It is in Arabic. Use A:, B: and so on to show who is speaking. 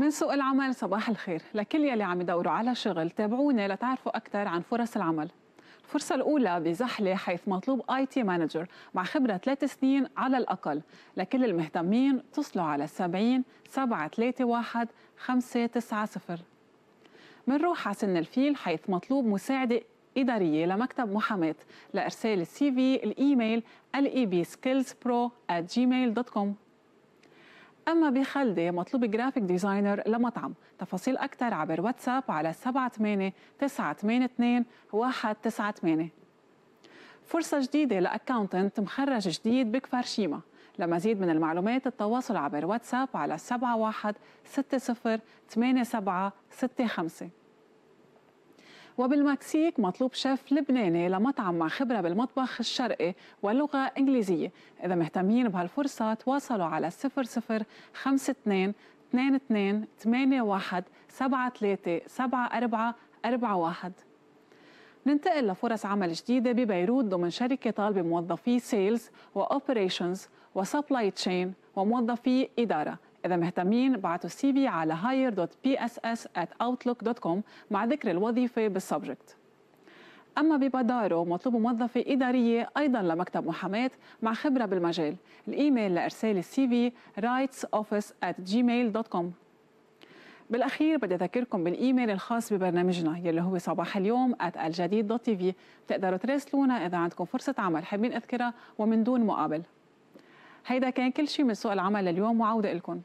A: من سوق العمل صباح الخير لكل يلي عم يدوروا على شغل تابعونا لتعرفوا أكثر عن فرص العمل الفرصة الأولى بزحلة حيث مطلوب اي تي مانجر مع خبرة ثلاث سنين على الأقل لكل المهتمين اتصلوا على 70 731 590 بنروح على سن الفيل حيث مطلوب مساعدة إدارية لمكتب محاماة لإرسال السي في الإيميل كوم أما بخلدة مطلوب جرافيك ديزاينر لمطعم تفاصيل أكثر عبر واتساب على 78982 فرصة جديدة لأكاونتنت مخرج جديد بكفر شيما لمزيد من المعلومات التواصل عبر واتساب على 8765 وبالمكسيك مطلوب شيف لبناني لمطعم مع خبرة بالمطبخ الشرقي ولغة إنجليزية إذا مهتمين بهالفرصة تواصلوا على 0052 22 81 73 74 ننتقل لفرص عمل جديدة ببيروت ضمن شركة طالبة موظفي سيلز وأوبريشنز وسبلاي تشين وموظفي إدارة إذا مهتمين بعتوا السي في على hire.pss@outlook.com مع ذكر الوظيفة بالسبجكت. أما ببدارو مطلوب موظفة إدارية أيضا لمكتب محاماة مع خبرة بالمجال الإيميل لإرسال السي في rightsoffice@gmail.com بالأخير بدي أذكركم بالإيميل الخاص ببرنامجنا يلي هو صباح اليوم at دوت بتقدروا تراسلونا إذا عندكم فرصة عمل حابين أذكرها ومن دون مقابل هيدا كان كل شيء من سوق العمل لليوم وعودة إلكم